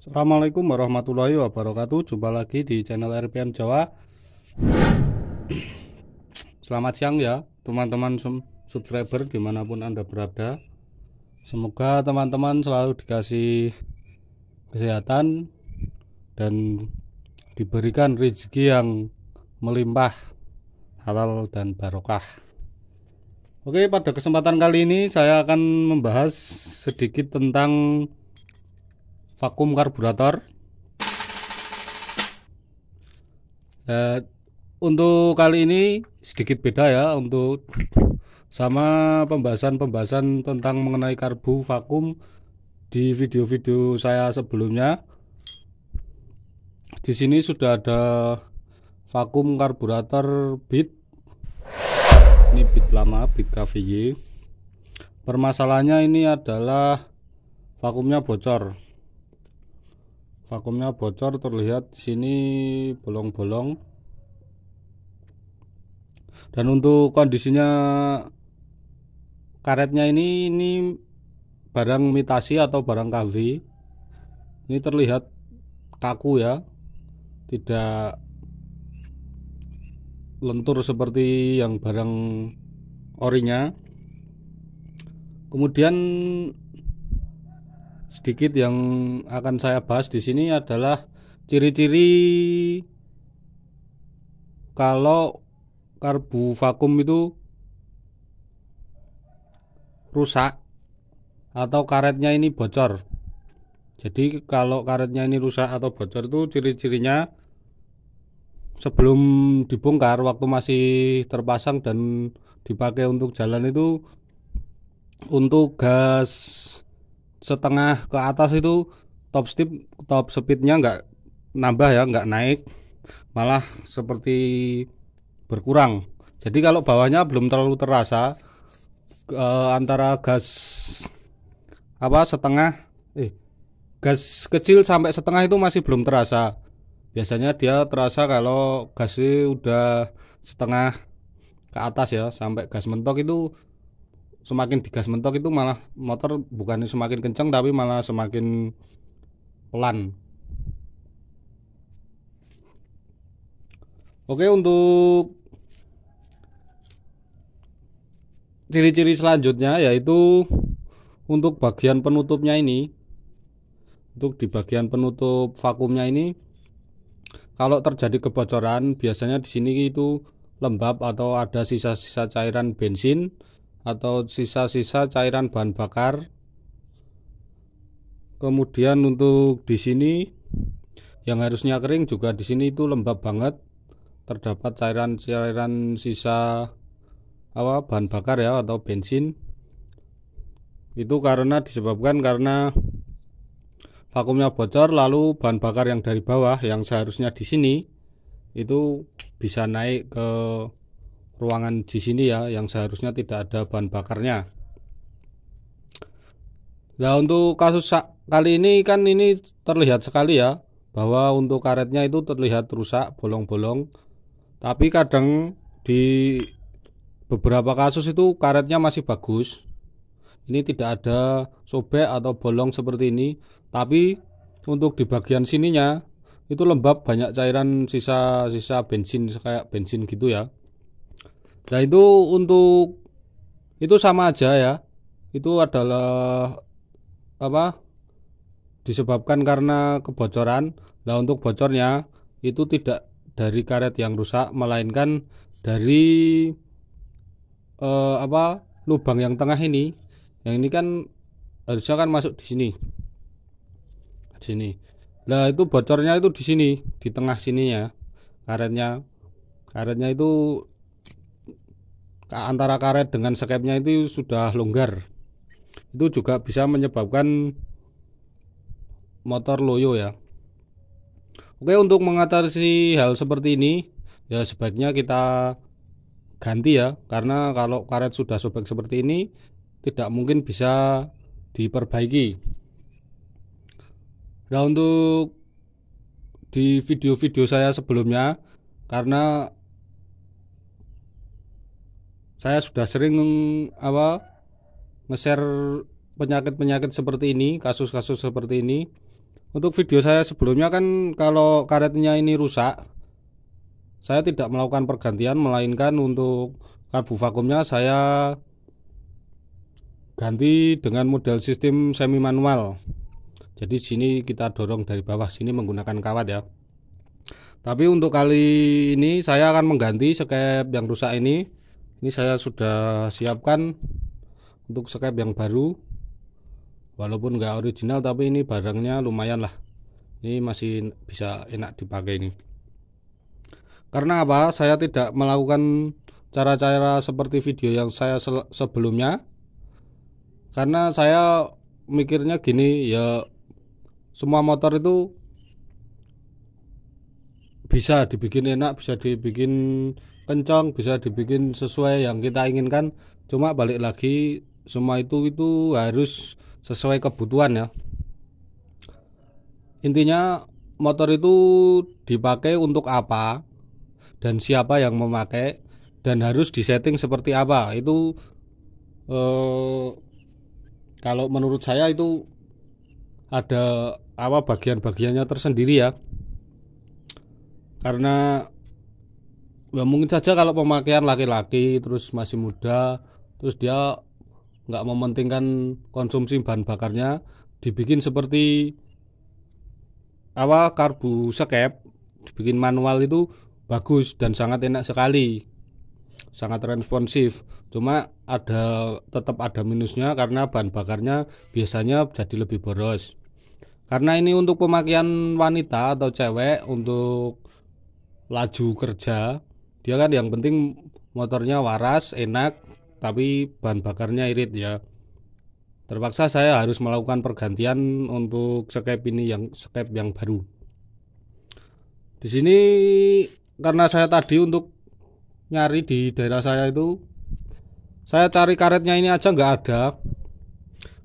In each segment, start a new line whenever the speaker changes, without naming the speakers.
Assalamualaikum warahmatullahi wabarakatuh. Jumpa lagi di channel RPM Jawa. Selamat siang ya, teman-teman subscriber dimanapun Anda berada. Semoga teman-teman selalu dikasih kesehatan dan diberikan rezeki yang melimpah, halal dan barokah. Oke, pada kesempatan kali ini saya akan membahas sedikit tentang vakum karburator eh, untuk kali ini sedikit beda ya untuk sama pembahasan-pembahasan tentang mengenai karbu vakum di video-video saya sebelumnya. Di sini sudah ada vakum karburator bit. Ini bit lama, bit KVY. Permasalahannya ini adalah vakumnya bocor vakumnya bocor terlihat sini bolong-bolong dan untuk kondisinya karetnya ini ini barang mitasi atau barang KV ini terlihat kaku ya tidak lentur seperti yang barang orinya kemudian sedikit yang akan saya bahas di sini adalah ciri-ciri kalau karbu vakum itu rusak atau karetnya ini bocor. Jadi kalau karetnya ini rusak atau bocor itu ciri-cirinya sebelum dibongkar waktu masih terpasang dan dipakai untuk jalan itu untuk gas setengah ke atas itu top speed top speednya nggak nambah ya nggak naik malah seperti berkurang jadi kalau bawahnya belum terlalu terasa e, antara gas apa setengah eh gas kecil sampai setengah itu masih belum terasa biasanya dia terasa kalau gasnya udah setengah ke atas ya sampai gas mentok itu semakin digas mentok itu malah motor bukannya semakin kencang tapi malah semakin pelan. Oke untuk ciri-ciri selanjutnya yaitu untuk bagian penutupnya ini untuk di bagian penutup vakumnya ini kalau terjadi kebocoran biasanya di sini itu lembab atau ada sisa-sisa cairan bensin atau sisa-sisa cairan bahan bakar. Kemudian untuk di sini yang harusnya kering juga di sini itu lembab banget. Terdapat cairan-cairan sisa apa bahan bakar ya atau bensin. Itu karena disebabkan karena vakumnya bocor lalu bahan bakar yang dari bawah yang seharusnya di sini itu bisa naik ke ruangan di sini ya yang seharusnya tidak ada bahan bakarnya Nah untuk kasus kali ini kan ini terlihat sekali ya bahwa untuk karetnya itu terlihat rusak bolong-bolong tapi kadang di beberapa kasus itu karetnya masih bagus ini tidak ada sobek atau bolong seperti ini tapi untuk di bagian sininya itu lembab banyak cairan sisa-sisa bensin kayak bensin gitu ya Nah itu untuk itu sama aja ya. Itu adalah apa? Disebabkan karena kebocoran. Nah untuk bocornya itu tidak dari karet yang rusak melainkan dari eh, apa lubang yang tengah ini. Yang ini kan harusnya kan masuk di sini. Di sini. Nah itu bocornya itu di sini di tengah sininya karetnya karetnya itu antara karet dengan skepnya itu sudah longgar itu juga bisa menyebabkan motor loyo ya Oke untuk mengatasi hal seperti ini ya sebaiknya kita ganti ya karena kalau karet sudah sobek seperti ini tidak mungkin bisa diperbaiki nah untuk di video-video saya sebelumnya karena saya sudah sering apa nge-share penyakit-penyakit seperti ini, kasus-kasus seperti ini. Untuk video saya sebelumnya kan kalau karetnya ini rusak, saya tidak melakukan pergantian melainkan untuk karbu vakumnya saya ganti dengan model sistem semi manual. Jadi sini kita dorong dari bawah sini menggunakan kawat ya. Tapi untuk kali ini saya akan mengganti skep yang rusak ini ini saya sudah siapkan untuk skep yang baru walaupun nggak original tapi ini barangnya lumayan lah ini masih bisa enak dipakai ini karena apa saya tidak melakukan cara-cara seperti video yang saya sebelumnya karena saya mikirnya gini ya semua motor itu bisa dibikin enak bisa dibikin kencang bisa dibikin sesuai yang kita inginkan cuma balik lagi semua itu itu harus sesuai kebutuhan ya intinya motor itu dipakai untuk apa dan siapa yang memakai dan harus disetting seperti apa itu eh, kalau menurut saya itu ada apa bagian-bagiannya tersendiri ya karena ya mungkin saja kalau pemakaian laki-laki terus masih muda terus dia nggak mementingkan konsumsi bahan bakarnya dibikin seperti apa karbu sekep dibikin manual itu bagus dan sangat enak sekali sangat responsif cuma ada tetap ada minusnya karena bahan bakarnya biasanya jadi lebih boros karena ini untuk pemakaian wanita atau cewek untuk laju kerja dia kan yang penting motornya waras enak tapi bahan bakarnya irit ya terpaksa saya harus melakukan pergantian untuk skep ini yang skep yang baru di sini karena saya tadi untuk nyari di daerah saya itu saya cari karetnya ini aja nggak ada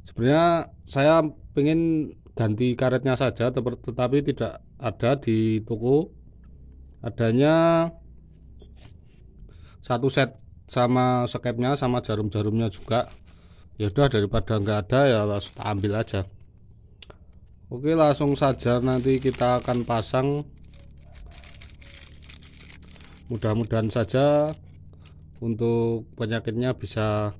sebenarnya saya pengen ganti karetnya saja tetapi tidak ada di toko adanya satu set sama skepnya sama jarum-jarumnya juga ya udah daripada nggak ada ya langsung ambil aja oke langsung saja nanti kita akan pasang mudah-mudahan saja untuk penyakitnya bisa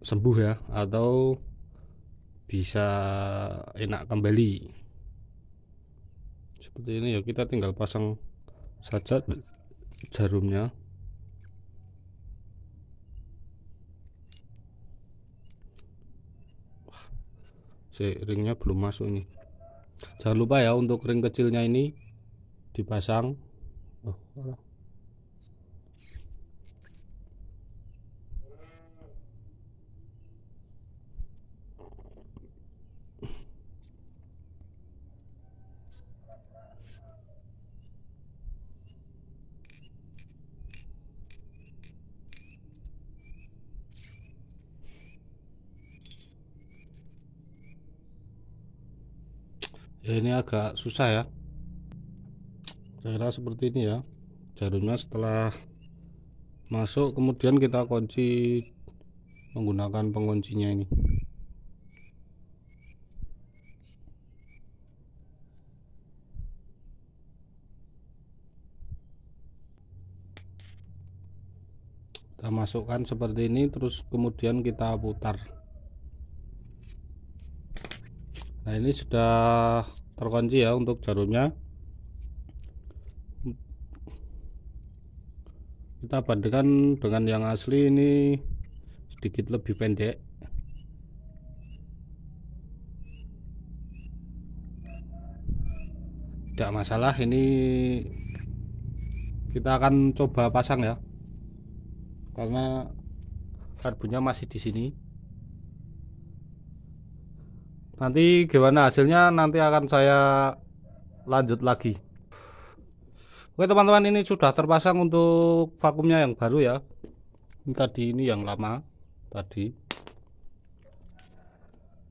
sembuh ya atau bisa enak kembali seperti ini ya kita tinggal pasang saja jarumnya si ringnya belum masuk ini. jangan lupa ya untuk ring kecilnya ini dipasang oh, ya ini agak susah ya kira seperti ini ya jarumnya setelah masuk kemudian kita kunci menggunakan penguncinya ini kita masukkan seperti ini terus kemudian kita putar nah ini sudah terkunci ya untuk jarumnya kita bandingkan dengan yang asli ini sedikit lebih pendek tidak masalah ini kita akan coba pasang ya karena karbunya masih di sini nanti gimana hasilnya nanti akan saya lanjut lagi oke teman-teman ini sudah terpasang untuk vakumnya yang baru ya ini tadi ini yang lama tadi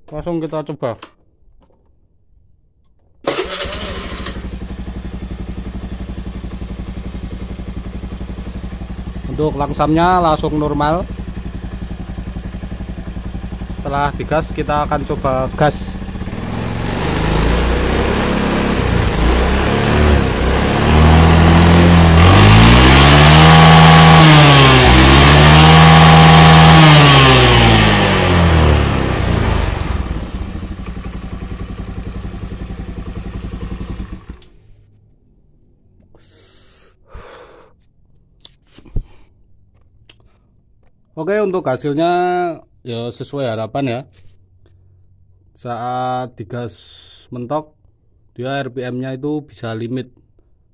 langsung kita coba untuk langsamnya langsung normal setelah digas kita akan coba gas Oke untuk hasilnya ya sesuai harapan ya saat digas mentok dia RPM nya itu bisa limit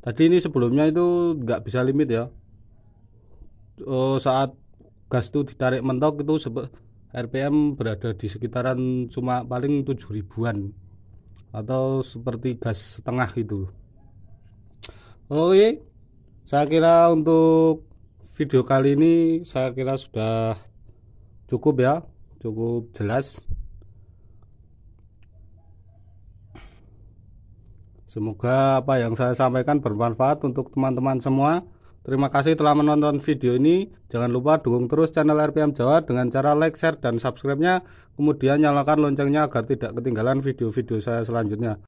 tadi ini sebelumnya itu nggak bisa limit ya oh, saat gas itu ditarik mentok itu RPM berada di sekitaran cuma paling 7 ribuan atau seperti gas setengah itu. oke saya kira untuk video kali ini saya kira sudah cukup ya cukup jelas semoga apa yang saya sampaikan bermanfaat untuk teman-teman semua terima kasih telah menonton video ini jangan lupa dukung terus channel RPM Jawa dengan cara like share dan subscribe nya kemudian nyalakan loncengnya agar tidak ketinggalan video-video saya selanjutnya